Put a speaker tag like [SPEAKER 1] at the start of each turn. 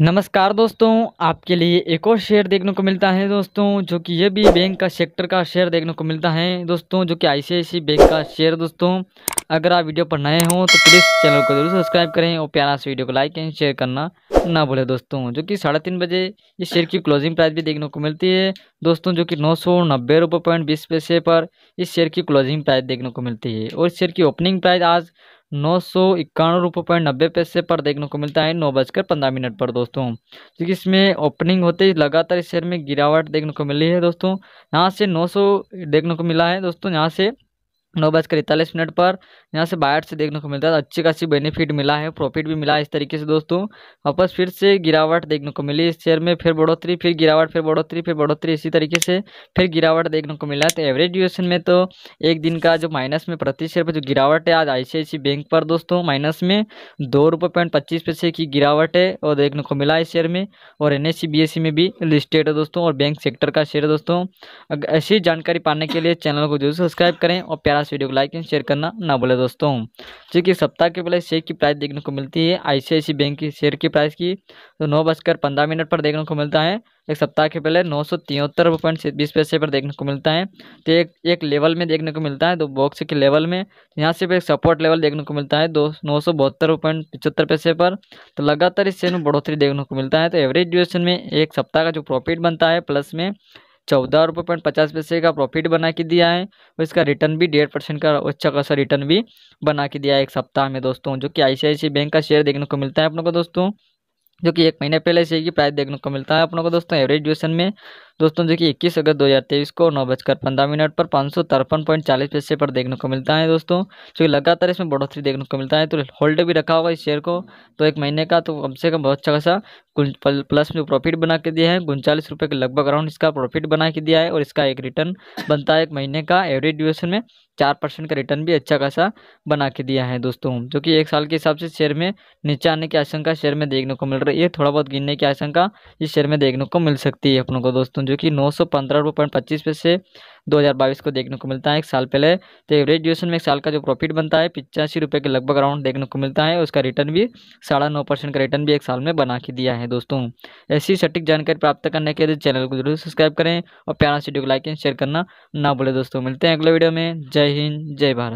[SPEAKER 1] नमस्कार दोस्तों आपके लिए एक और शेयर देखने को मिलता है दोस्तों जो कि ये भी बैंक का सेक्टर का शेयर देखने को मिलता है दोस्तों जो कि आईसीआईसी बैंक का शेयर दोस्तों अगर आप वीडियो पर नए हों तो प्लीज़ चैनल को जरूर सब्सक्राइब करें और प्यारा से वीडियो को लाइक एंड शेयर करना ना भूलें दोस्तों जो कि साढ़े तीन बजे इस शेयर की क्लोजिंग प्राइस भी देखने को मिलती है दोस्तों जो कि नौ सौ नब्बे रुपये पॉइंट बीस पैसे पर इस शेयर की क्लोजिंग प्राइस देखने को मिलती है और इस शेयर की ओपनिंग प्राइस आज नौ सौ इक्यानवे रुपये पॉइंट नब्बे पैसे पर देखने को मिलता है नौ बजकर पंद्रह मिनट पर दोस्तों क्योंकि इसमें ओपनिंग होते ही लगातार इस शेयर में गिरावट देखने को मिली है दोस्तों यहाँ से नौ सौ देखने को मिला है दोस्तों यहाँ से नौ बजकर इकतालीस मिनट पर यहाँ से बाहर से देखने को मिलता है अच्छी खासी बेनिफिट मिला है प्रॉफिट भी मिला है इस तरीके से दोस्तों वापस फिर से गिरावट देखने को मिली इस शेयर में फिर बढ़ोतरी फिर गिरावट फिर बढ़ोतरी फिर बढ़ोतरी इसी तरीके से फिर गिरावट देखने को मिला है तो एवरेज ड्यूरेशन में तो एक दिन का जो माइनस में प्रति शेयर पर जो गिरावट है आज आई बैंक पर दोस्तों माइनस में दो रुपये पॉइंट पच्चीस पैसे की गिरावट है और देखने को मिला इस शेयर में और एन एस में भी लिस्टेड है दोस्तों और बैंक सेक्टर का शेयर है दोस्तों ऐसी जानकारी पाने के लिए चैनल को जरूर सब्सक्राइब करें और प्यारा पास वीडियो को लाइक एंड शेयर करना ना बोले दोस्तों जो कि सप्ताह के पहले शेयर की प्राइस देखने को मिलती है आईसीआईसी बैंक की शेयर की प्राइस की तो नौ बजकर पंद्रह मिनट पर देखने को मिलता है एक सप्ताह के पहले नौ सौ तिहत्तर पॉइंट बीस पैसे पर देखने को मिलता है तो एक एक लेवल में देखने को मिलता है दो बॉक्स के लेवल में यहाँ से एक सपोर्ट लेवल देखने को मिलता है दो नौ सौ बहत्तर पॉइंट पिचहत्तर पैसे पर तो लगातार इस शेयर में बढ़ोतरी देखने को मिलता है तो एवरेज ड्यूरेशन में एक सप्ताह का जो प्रॉफिट बनता है प्लस में चौदह रुपये पॉइंट पचास पैसे का प्रॉफिट बना के दिया है और इसका रिटर्न भी डेढ़ परसेंट का अच्छा खासा रिटर्न भी बना के दिया है एक सप्ताह में दोस्तों जो कि आई बैंक का शेयर देखने को मिलता है अपनों को दोस्तों जो कि एक महीने पहले से ही प्राइस देखने को मिलता है अपनों को दोस्तों एवरेज ड्यूशन में दोस्तों देखिए इक्कीस अगस्त दो हज़ार तेईस को नौ बजकर पंद्रह मिनट पर पाँच सौ तिरपन पॉइंट चालीस पैसे पर देखने को मिलता है दोस्तों जो लगातार इसमें बढ़ोतरी देखने को मिलता है तो होल्ड भी रखा होगा इस शेयर को तो एक महीने का तो कम से कम बहुत अच्छा खासा प्लस में प्रॉफिट बना के दिया है उनचालीस रुपये के लगभग अराउंड इसका प्रॉफिट बना के दिया है और इसका एक रिटर्न बनता है एक महीने का एवरेज ड्यूरेशन में चार परसेंट का रिटर्न भी अच्छा खासा बना के दिया है दोस्तों जो कि एक साल के हिसाब से शेयर में नीचे आने की आशंका शेयर में देखने को मिल रही है थोड़ा बहुत गिरने की आशंका इस शेयर में देखने को मिल सकती है अपनों को दोस्तों जो कि नौ सौ पंद्रह रुपये पॉइंट पच्चीस पैसे दो हज़ार बाईस को देखने को मिलता है एक साल पहले तो एवरेज ड्यूरेशन में एक साल का जो प्रॉफिट बनता है पिचासी रुपये के लगभग अराउंड देखने को मिलता है उसका रिटर्न भी साढ़ा नौ परसेंट का रिटर्न भी एक साल में बना के दिया है दोस्तों ऐसी सटीक जानकारी प्राप्त करने के लिए चैनल को जरूर सब्सक्राइब करें और प्यारा वीडियो को लाइक एंड शेयर करना ना भूलें दोस्तों मिलते हैं अगले वीडियो में जय हिंद जय भारत